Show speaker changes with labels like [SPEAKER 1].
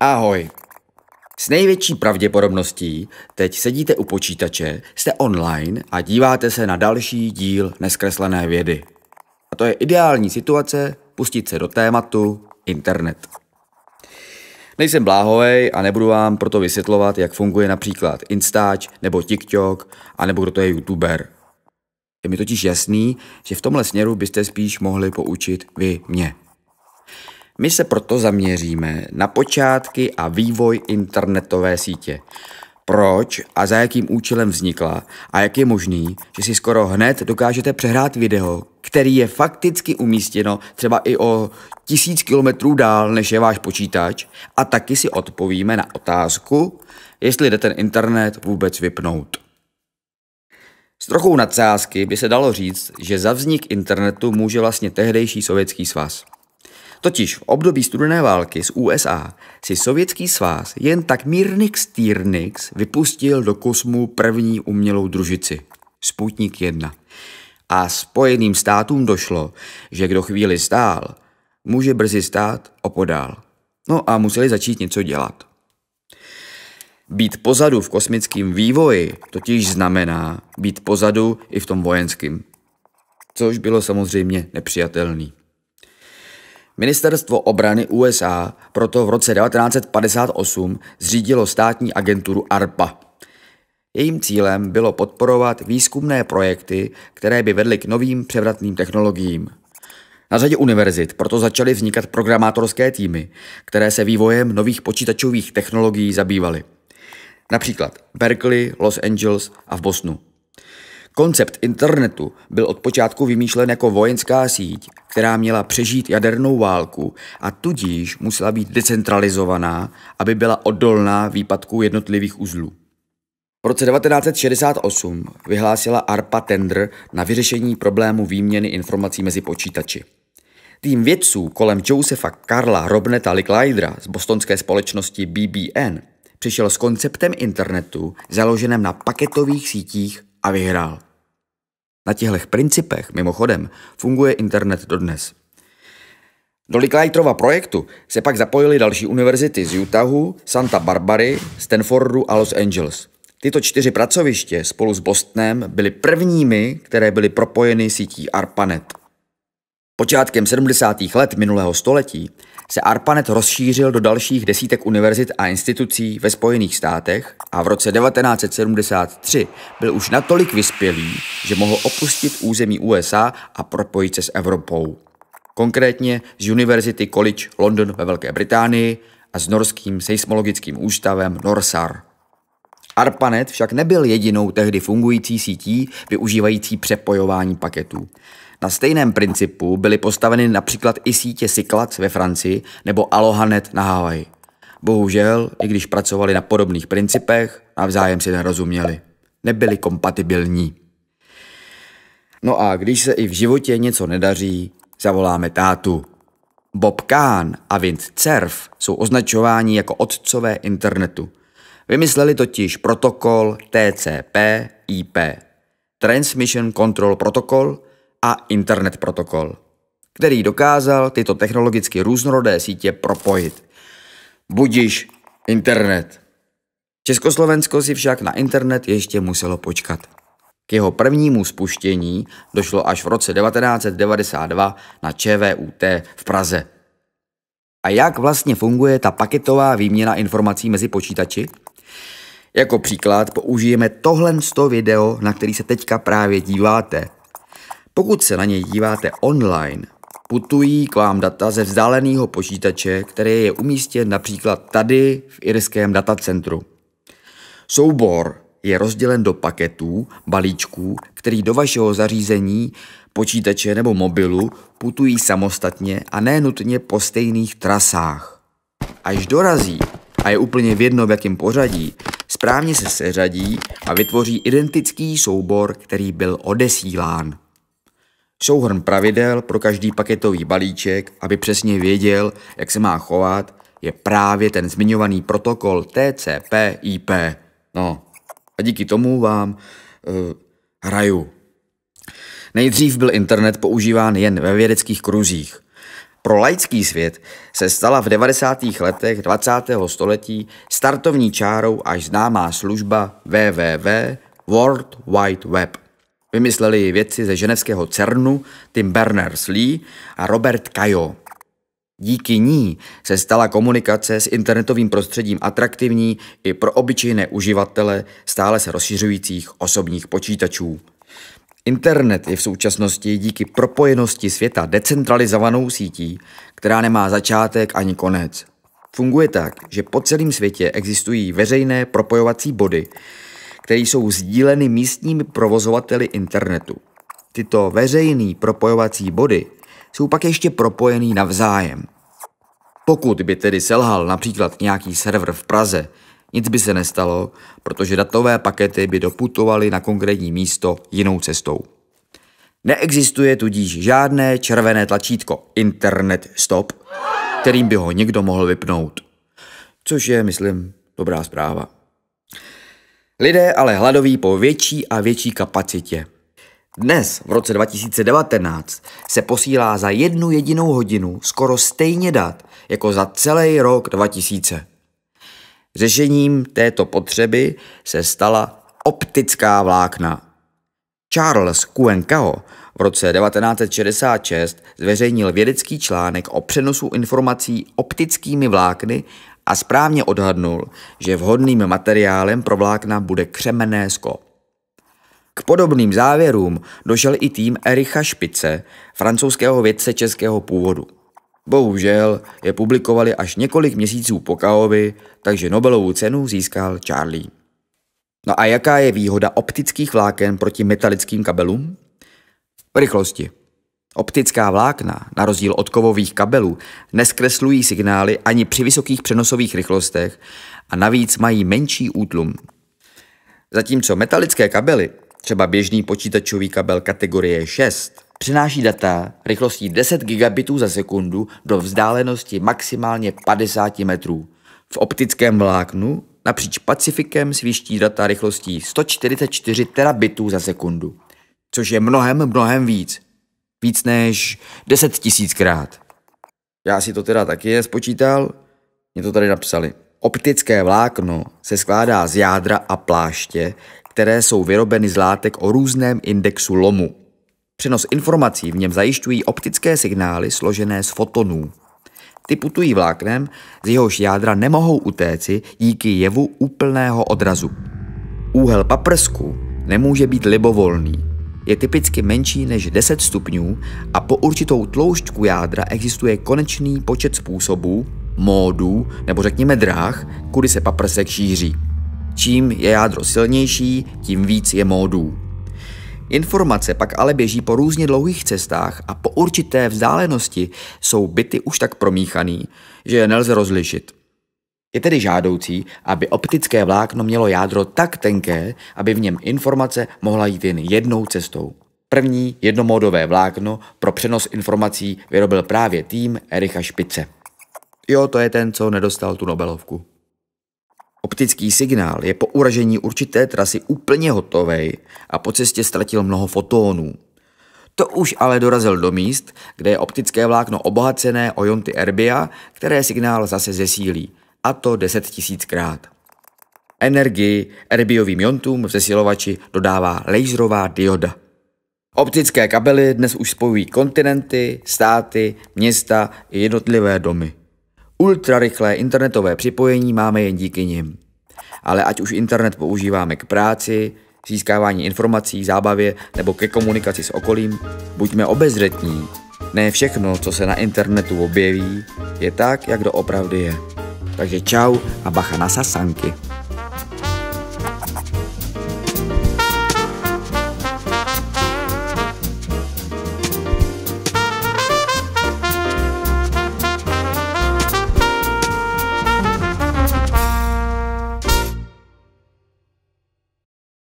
[SPEAKER 1] Ahoj. S největší pravděpodobností teď sedíte u počítače, jste online a díváte se na další díl neskreslené vědy. A to je ideální situace pustit se do tématu internet. Nejsem bláhovej a nebudu vám proto vysvětlovat, jak funguje například Instač nebo TikTok, nebo kdo to je youtuber. Je mi totiž jasný, že v tomhle směru byste spíš mohli poučit vy mě. My se proto zaměříme na počátky a vývoj internetové sítě. Proč a za jakým účelem vznikla a jak je možný, že si skoro hned dokážete přehrát video, který je fakticky umístěno třeba i o tisíc kilometrů dál, než je váš počítač a taky si odpovíme na otázku, jestli jde ten internet vůbec vypnout. S trochou nadsázky by se dalo říct, že za vznik internetu může vlastně tehdejší sovětský svaz. Totiž v období studené války s USA si sovětský svaz jen tak Mírnix Týrnix vypustil do kosmu první umělou družici, Sputnik 1. A spojeným státům došlo, že kdo chvíli stál, může brzy stát opodál. No a museli začít něco dělat. Být pozadu v kosmickém vývoji totiž znamená být pozadu i v tom vojenském, což bylo samozřejmě nepřijatelné. Ministerstvo obrany USA proto v roce 1958 zřídilo státní agenturu ARPA. Jejím cílem bylo podporovat výzkumné projekty, které by vedly k novým převratným technologiím. Na řadě univerzit proto začaly vznikat programátorské týmy, které se vývojem nových počítačových technologií zabývaly. Například Berkeley, Los Angeles a v Bosnu. Koncept internetu byl od počátku vymýšlen jako vojenská síť, která měla přežít jadernou válku a tudíž musela být decentralizovaná, aby byla odolná výpadku jednotlivých uzlů. V roce 1968 vyhlásila ARPA tender na vyřešení problému výměny informací mezi počítači. Tým vědců kolem Josefa Karla Robneta Licklidera z bostonské společnosti BBN přišel s konceptem internetu založeném na paketových sítích a vyhrál. Na těchto principech, mimochodem, funguje internet dodnes. Do Licklighterova projektu se pak zapojily další univerzity z Utahu, Santa Barbary, Stanfordu a Los Angeles. Tyto čtyři pracoviště spolu s Bostonem byly prvními, které byly propojeny sítí ARPANET. Počátkem 70. let minulého století se ARPANET rozšířil do dalších desítek univerzit a institucí ve Spojených státech a v roce 1973 byl už natolik vyspělý, že mohl opustit území USA a propojit se s Evropou. Konkrétně z University College London ve Velké Británii a s norským seismologickým ústavem NORSAR. ARPANET však nebyl jedinou tehdy fungující sítí využívající přepojování paketů. Na stejném principu byly postaveny například i sítě Cyclads ve Francii nebo Alohanet na Havaji. Bohužel, i když pracovali na podobných principech, navzájem si nerozuměli. Nebyli kompatibilní. No a když se i v životě něco nedaří, zavoláme tátu. Bob Kahn a Vint Cerf jsou označováni jako otcové internetu – Vymysleli totiž protokol TCP IP, Transmission Control Protocol a Internet Protokol, který dokázal tyto technologicky různorodé sítě propojit. Budiš internet. Československo si však na internet ještě muselo počkat. K jeho prvnímu spuštění došlo až v roce 1992 na ČVUT v Praze. A jak vlastně funguje ta paketová výměna informací mezi počítači? Jako příklad použijeme tohle video, na který se teďka právě díváte. Pokud se na něj díváte online, putují k vám data ze vzdáleného počítače, který je umístěn například tady v irském datacentru. Soubor je rozdělen do paketů, balíčků, který do vašeho zařízení, počítače nebo mobilu putují samostatně a ne nutně po stejných trasách. Až dorazí a je úplně v jedno v jakém pořadí, správně se seřadí a vytvoří identický soubor, který byl odesílán. Souhrn pravidel pro každý paketový balíček, aby přesně věděl, jak se má chovat, je právě ten zmiňovaný protokol TCP/IP. No, a díky tomu vám uh, hraju. Nejdřív byl internet používán jen ve vědeckých kruzích – pro laický svět se stala v 90. letech 20. století startovní čárou až známá služba www World Wide Web. Vymysleli ji vědci ze ženevského CERNu Tim Berners-Lee a Robert Kajo. Díky ní se stala komunikace s internetovým prostředím atraktivní i pro obyčejné uživatele stále se rozšiřujících osobních počítačů. Internet je v současnosti díky propojenosti světa decentralizovanou sítí, která nemá začátek ani konec. Funguje tak, že po celém světě existují veřejné propojovací body, které jsou sdíleny místními provozovateli internetu. Tyto veřejné propojovací body jsou pak ještě propojený navzájem. Pokud by tedy selhal například nějaký server v Praze, nic by se nestalo, protože datové pakety by doputovaly na konkrétní místo jinou cestou. Neexistuje tudíž žádné červené tlačítko Internet Stop, kterým by ho někdo mohl vypnout. Což je, myslím, dobrá zpráva. Lidé ale hladoví po větší a větší kapacitě. Dnes, v roce 2019, se posílá za jednu jedinou hodinu skoro stejně dat jako za celý rok 2000. Řešením této potřeby se stala optická vlákna. Charles Kuenkao v roce 1966 zveřejnil vědecký článek o přenosu informací optickými vlákny a správně odhadnul, že vhodným materiálem pro vlákna bude křemené sklo. K podobným závěrům došel i tým Ericha Špice, francouzského vědce českého původu. Bohužel je publikovali až několik měsíců po Kaovi, takže Nobelovu cenu získal Charlie. No a jaká je výhoda optických vláken proti metalickým kabelům? V rychlosti. Optická vlákna, na rozdíl od kovových kabelů, neskreslují signály ani při vysokých přenosových rychlostech a navíc mají menší útlum. Zatímco metalické kabely, třeba běžný počítačový kabel kategorie 6, přináší data rychlostí 10 gigabitů za sekundu do vzdálenosti maximálně 50 metrů. V optickém vláknu napříč Pacifikem svíští data rychlostí 144 terabitů za sekundu, což je mnohem, mnohem víc. Víc než 10 tisíckrát. Já si to teda taky spočítal, mě to tady napsali. Optické vlákno se skládá z jádra a pláště, které jsou vyrobeny z látek o různém indexu lomu. Přenos informací v něm zajišťují optické signály složené z fotonů. Ty putují vláknem, z jehož jádra nemohou utéci díky jevu úplného odrazu. Úhel paprsku nemůže být libovolný. Je typicky menší než 10 stupňů a po určitou tloušťku jádra existuje konečný počet způsobů, módů nebo řekněme dráh, kudy se paprsek šíří. Čím je jádro silnější, tím víc je módů. Informace pak ale běží po různě dlouhých cestách a po určité vzdálenosti jsou byty už tak promíchaný, že je nelze rozlišit. Je tedy žádoucí, aby optické vlákno mělo jádro tak tenké, aby v něm informace mohla jít jen jednou cestou. První jednomódové vlákno pro přenos informací vyrobil právě tým Ericha Špice. Jo, to je ten, co nedostal tu Nobelovku. Optický signál je po uražení určité trasy úplně hotovej a po cestě ztratil mnoho fotónů. To už ale dorazil do míst, kde je optické vlákno obohacené o jonty erbia, které signál zase zesílí, a to 10 tisíckrát. Energii erbiovým jontům v zesilovači dodává laserová dioda. Optické kabely dnes už spojují kontinenty, státy, města i jednotlivé domy. Ultrarychlé internetové připojení máme jen díky nim. Ale ať už internet používáme k práci, získávání informací, zábavě nebo ke komunikaci s okolím, buďme obezřetní. Ne všechno, co se na internetu objeví, je tak, jak to opravdu je. Takže čau a bacha na sasanky.